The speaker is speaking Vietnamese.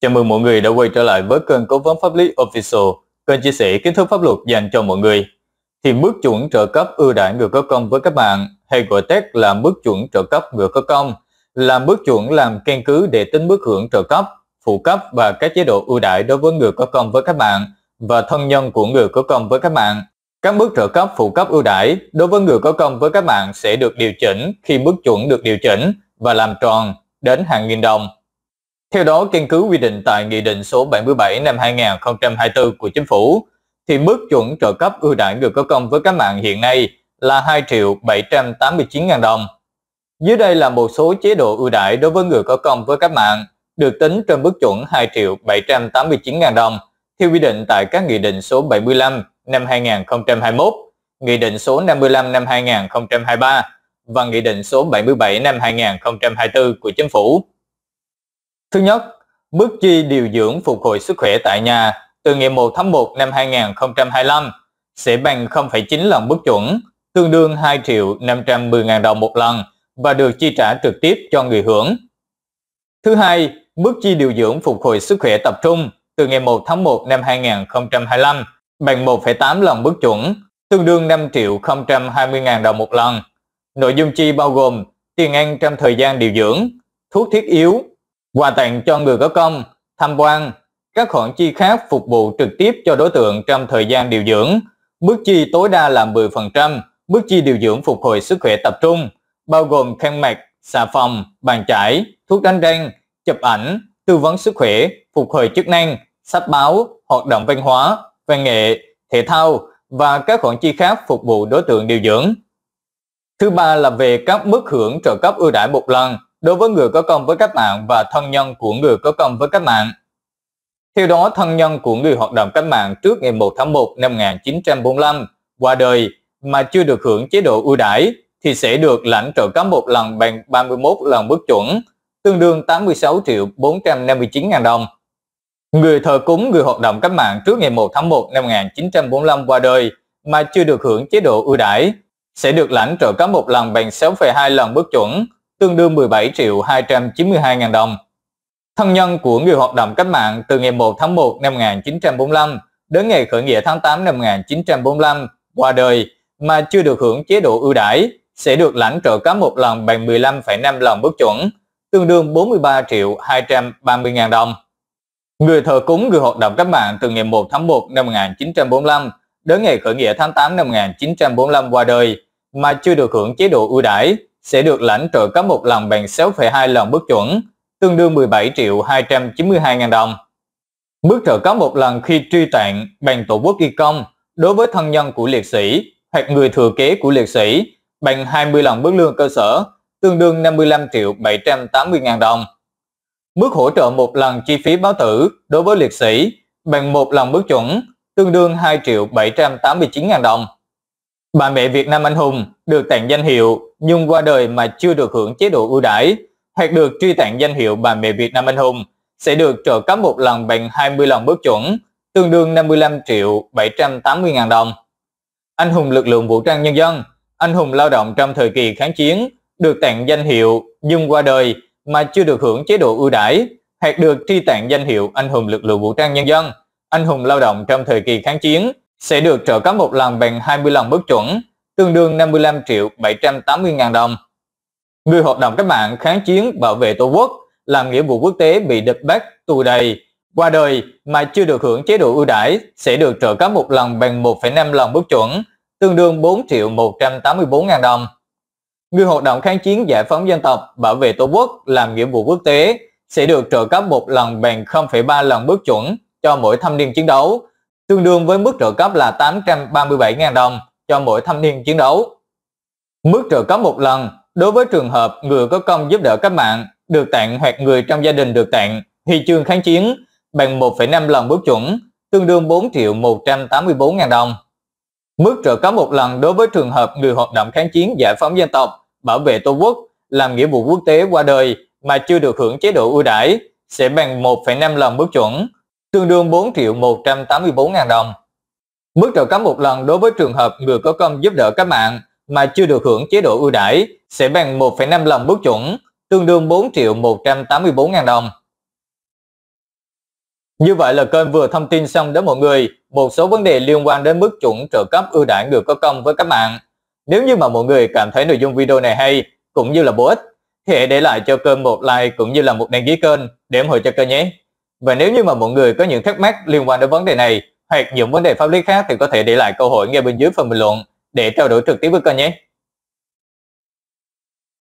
Chào mừng mọi người đã quay trở lại với kênh Cố vấn Pháp lý Official, kênh chia sẻ kiến thức pháp luật dành cho mọi người. Thì mức chuẩn trợ cấp ưu đãi người có công với các bạn, hay gọi tắt là mức chuẩn trợ cấp người có công, là mức chuẩn làm căn cứ để tính mức hưởng trợ cấp, phụ cấp và các chế độ ưu đãi đối với người có công với các bạn và thân nhân của người có công với các bạn. Các mức trợ cấp phụ cấp ưu đãi đối với người có công với các bạn sẽ được điều chỉnh khi mức chuẩn được điều chỉnh và làm tròn đến hàng nghìn đồng theo đó, căn cứ quy định tại Nghị định số 77 năm 2024 của Chính phủ, thì mức chuẩn trợ cấp ưu đãi người có công với các mạng hiện nay là 2 triệu 789 ngàn đồng. Dưới đây là một số chế độ ưu đãi đối với người có công với các mạng được tính trên mức chuẩn 2 triệu 789 ngàn đồng theo quy định tại các nghị định số 75 năm 2021, nghị định số 55 năm 2023 và nghị định số 77 năm 2024 của chính phủ. Thứ nhất, mức chi điều dưỡng phục hồi sức khỏe tại nhà từ ngày 1 tháng 1 năm 2025 sẽ bằng 0,9 lần mức chuẩn, tương đương 2 triệu 510 ngàn đồng một lần và được chi trả trực tiếp cho người hưởng. Thứ hai, mức chi điều dưỡng phục hồi sức khỏe tập trung từ ngày 1 tháng 1 năm 2025 bằng 1,8 lần mức chuẩn, tương đương 5 triệu 020 ngàn đồng một lần. Nội dung chi bao gồm tiền ăn trong thời gian điều dưỡng, thuốc thiết yếu, quà tặng cho người có công, tham quan, các khoản chi khác phục vụ trực tiếp cho đối tượng trong thời gian điều dưỡng. Mức chi tối đa là 10%, mức chi điều dưỡng phục hồi sức khỏe tập trung, bao gồm khăn mặt, xà phòng, bàn chải, thuốc đánh răng, chụp ảnh, tư vấn sức khỏe, phục hồi chức năng, sách báo, hoạt động văn hóa, văn nghệ, thể thao và các khoản chi khác phục vụ đối tượng điều dưỡng. Thứ ba là về các mức hưởng trợ cấp ưu đãi một lần đối với người có công với cách mạng và thân nhân của người có công với cách mạng. Theo đó, thân nhân của người hoạt động cách mạng trước ngày 1 tháng 1 năm 1945 qua đời mà chưa được hưởng chế độ ưu đãi thì sẽ được lãnh trợ cấp một lần bằng 31 lần mức chuẩn, tương đương 86 triệu 459 ngàn đồng. Người thờ cúng người hoạt động cách mạng trước ngày 1 tháng 1 năm 1945 qua đời mà chưa được hưởng chế độ ưu đãi sẽ được lãnh trợ cấp một lần bằng 6,2 lần mức chuẩn, tương đương 17 triệu 292 ngàn đồng. Thân nhân của người hoạt động cách mạng từ ngày 1 tháng 1 năm 1945 đến ngày khởi nghĩa tháng 8 năm 1945 qua đời mà chưa được hưởng chế độ ưu đãi sẽ được lãnh trợ cấp một lần bằng 15,5 lần mức chuẩn, tương đương 43 triệu 230 ngàn đồng. Người thờ cúng người hoạt động cách mạng từ ngày 1 tháng 1 năm 1945 đến ngày khởi nghĩa tháng 8 năm 1945 qua đời mà chưa được hưởng chế độ ưu đãi sẽ được lãnh trợ cấp một lần bằng 6,2 lần mức chuẩn, tương đương 17 triệu 292 ngàn đồng. Mức trợ cấp một lần khi truy tạng bằng tổ quốc ghi công đối với thân nhân của liệt sĩ hoặc người thừa kế của liệt sĩ bằng 20 lần mức lương cơ sở, tương đương 55 triệu 780 ngàn đồng. Mức hỗ trợ một lần chi phí báo tử đối với liệt sĩ bằng một lần mức chuẩn, tương đương 2 triệu 789 ngàn đồng. Bà mẹ Việt Nam Anh Hùng được tặng danh hiệu nhưng qua đời mà chưa được hưởng chế độ ưu đãi hoặc được truy tặng danh hiệu bà mẹ Việt Nam anh hùng sẽ được trợ cấp một lần bằng 20 lần bước chuẩn, tương đương 55 triệu 780 ngàn đồng. Anh hùng lực lượng vũ trang nhân dân, anh hùng lao động trong thời kỳ kháng chiến được tặng danh hiệu nhưng qua đời mà chưa được hưởng chế độ ưu đãi hoặc được truy tặng danh hiệu anh hùng lực lượng vũ trang nhân dân, anh hùng lao động trong thời kỳ kháng chiến sẽ được trợ cấp một lần bằng 20 lần bước chuẩn, tương đương 55 triệu 780 ngàn đồng. Người hoạt động cách mạng kháng chiến bảo vệ Tổ quốc, làm nghĩa vụ quốc tế bị địch bắt tù đầy, qua đời mà chưa được hưởng chế độ ưu đãi sẽ được trợ cấp một lần bằng 1,5 lần mức chuẩn, tương đương 4 triệu 184 ngàn đồng. Người hoạt động kháng chiến giải phóng dân tộc bảo vệ Tổ quốc làm nghĩa vụ quốc tế sẽ được trợ cấp một lần bằng 0,3 lần mức chuẩn cho mỗi thâm niên chiến đấu, tương đương với mức trợ cấp là 837.000 đồng cho mỗi thanh niên chiến đấu. Mức trợ cấp một lần đối với trường hợp người có công giúp đỡ các mạng được tặng hoặc người trong gia đình được tặng huy chương kháng chiến bằng 1,5 lần mức chuẩn, tương đương 4 triệu 184 ngàn đồng. Mức trợ cấp một lần đối với trường hợp người hoạt động kháng chiến giải phóng dân tộc, bảo vệ Tổ quốc, làm nghĩa vụ quốc tế qua đời mà chưa được hưởng chế độ ưu đãi sẽ bằng 1,5 lần mức chuẩn, tương đương 4 triệu 184 ngàn đồng. Mức trợ cấp một lần đối với trường hợp người có công giúp đỡ các bạn mà chưa được hưởng chế độ ưu đãi sẽ bằng 1,5 lần mức chuẩn, tương đương 4 triệu 184 ngàn đồng. Như vậy là kênh vừa thông tin xong đến mọi người một số vấn đề liên quan đến mức chuẩn trợ cấp ưu đãi người có công với các bạn. Nếu như mà mọi người cảm thấy nội dung video này hay cũng như là bổ ích thì hãy để lại cho kênh một like cũng như là một đăng ký kênh để ủng hộ cho kênh nhé. Và nếu như mà mọi người có những thắc mắc liên quan đến vấn đề này hoặc những vấn đề pháp lý khác thì có thể để lại câu hỏi ngay bên dưới phần bình luận để trao đổi trực tiếp với kênh nhé.